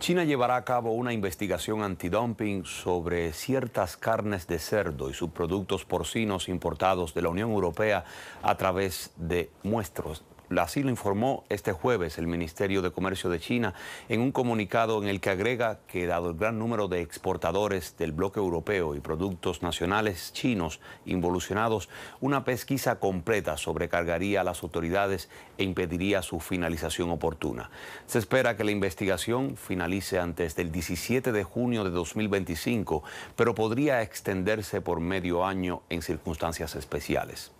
China llevará a cabo una investigación antidumping sobre ciertas carnes de cerdo y sus productos porcinos importados de la Unión Europea a través de muestros, Así lo informó este jueves el Ministerio de Comercio de China en un comunicado en el que agrega que dado el gran número de exportadores del bloque europeo y productos nacionales chinos involucionados, una pesquisa completa sobrecargaría a las autoridades e impediría su finalización oportuna. Se espera que la investigación finalice antes del 17 de junio de 2025, pero podría extenderse por medio año en circunstancias especiales.